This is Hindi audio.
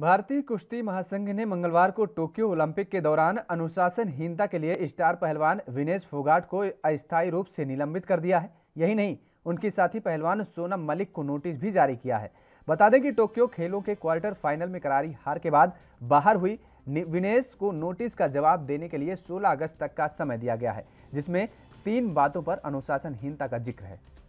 भारतीय कुश्ती महासंघ ने मंगलवार को टोक्यो ओलंपिक के दौरान अनुशासनहीनता के लिए स्टार पहलवान विनेश फोगाट को अस्थायी रूप से निलंबित कर दिया है यही नहीं उनकी साथी पहलवान सोनम मलिक को नोटिस भी जारी किया है बता दें कि टोक्यो खेलों के क्वार्टर फाइनल में करारी हार के बाद बाहर हुई विनेश को नोटिस का जवाब देने के लिए 16 अगस्त तक का समय दिया गया है जिसमें तीन बातों पर अनुशासनहीनता का जिक्र है